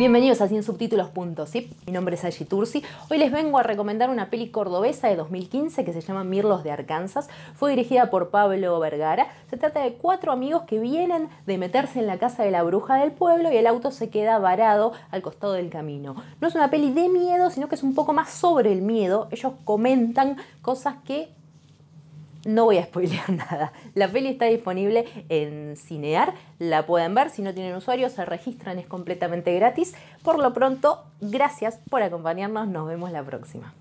Bienvenidos a Sin Subtítulos. Mi nombre es Ayi Tursi. Hoy les vengo a recomendar una peli cordobesa de 2015 que se llama Mirlos de Arkansas. Fue dirigida por Pablo Vergara. Se trata de cuatro amigos que vienen de meterse en la casa de la bruja del pueblo y el auto se queda varado al costado del camino. No es una peli de miedo, sino que es un poco más sobre el miedo. Ellos comentan cosas que no voy a spoilear nada. La peli está disponible en Cinear, la pueden ver, si no tienen usuario se registran, es completamente gratis. Por lo pronto, gracias por acompañarnos, nos vemos la próxima.